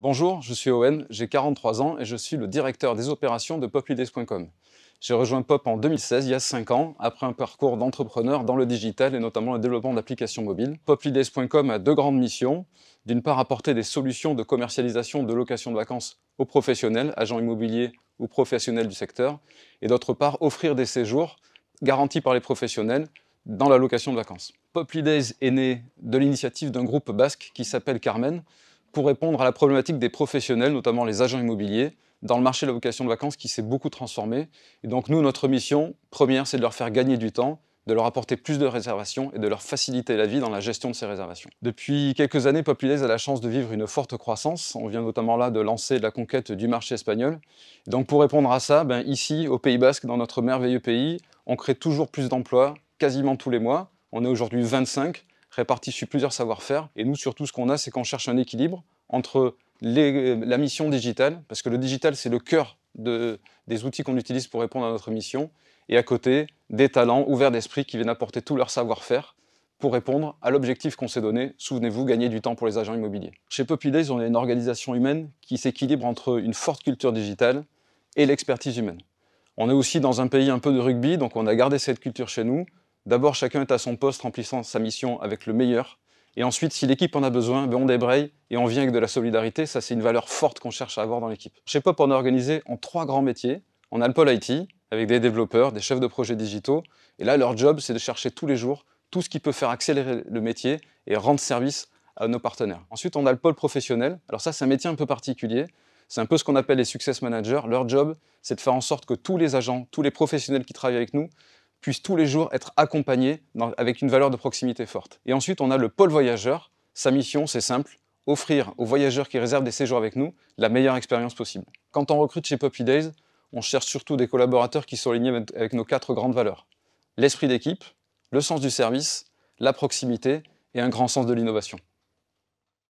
Bonjour, je suis Owen, j'ai 43 ans et je suis le directeur des opérations de Poplidays.com. J'ai rejoint Pop en 2016, il y a 5 ans, après un parcours d'entrepreneur dans le digital et notamment le développement d'applications mobiles. Poplidays.com a deux grandes missions. D'une part, apporter des solutions de commercialisation de location de vacances aux professionnels, agents immobiliers ou professionnels du secteur. Et d'autre part, offrir des séjours garantis par les professionnels dans la location de vacances. Poplidays est né de l'initiative d'un groupe basque qui s'appelle Carmen, pour répondre à la problématique des professionnels, notamment les agents immobiliers, dans le marché de la location de vacances qui s'est beaucoup transformé. Et donc nous, notre mission première, c'est de leur faire gagner du temps, de leur apporter plus de réservations et de leur faciliter la vie dans la gestion de ces réservations. Depuis quelques années, Populaise a la chance de vivre une forte croissance. On vient notamment là de lancer la conquête du marché espagnol. donc pour répondre à ça, ben ici, au Pays Basque, dans notre merveilleux pays, on crée toujours plus d'emplois, quasiment tous les mois. On est aujourd'hui 25 répartis sur plusieurs savoir-faire. Et nous, surtout, ce qu'on a, c'est qu'on cherche un équilibre entre la mission digitale, parce que le digital, c'est le cœur des outils qu'on utilise pour répondre à notre mission, et à côté, des talents ouverts d'esprit qui viennent apporter tout leur savoir-faire pour répondre à l'objectif qu'on s'est donné, souvenez-vous, gagner du temps pour les agents immobiliers. Chez Populize, on est une organisation humaine qui s'équilibre entre une forte culture digitale et l'expertise humaine. On est aussi dans un pays un peu de rugby, donc on a gardé cette culture chez nous, D'abord, chacun est à son poste remplissant sa mission avec le meilleur. Et ensuite, si l'équipe en a besoin, ben, on débraye et on vient avec de la solidarité. Ça, c'est une valeur forte qu'on cherche à avoir dans l'équipe. Chez Pop, on est organisé en trois grands métiers. On a le pôle IT, avec des développeurs, des chefs de projets digitaux. Et là, leur job, c'est de chercher tous les jours tout ce qui peut faire accélérer le métier et rendre service à nos partenaires. Ensuite, on a le pôle professionnel. Alors ça, c'est un métier un peu particulier. C'est un peu ce qu'on appelle les success managers. Leur job, c'est de faire en sorte que tous les agents, tous les professionnels qui travaillent avec nous puisse tous les jours être accompagnés avec une valeur de proximité forte. Et ensuite, on a le pôle voyageur. Sa mission, c'est simple, offrir aux voyageurs qui réservent des séjours avec nous la meilleure expérience possible. Quand on recrute chez Poppy Days, on cherche surtout des collaborateurs qui sont alignés avec nos quatre grandes valeurs. L'esprit d'équipe, le sens du service, la proximité et un grand sens de l'innovation.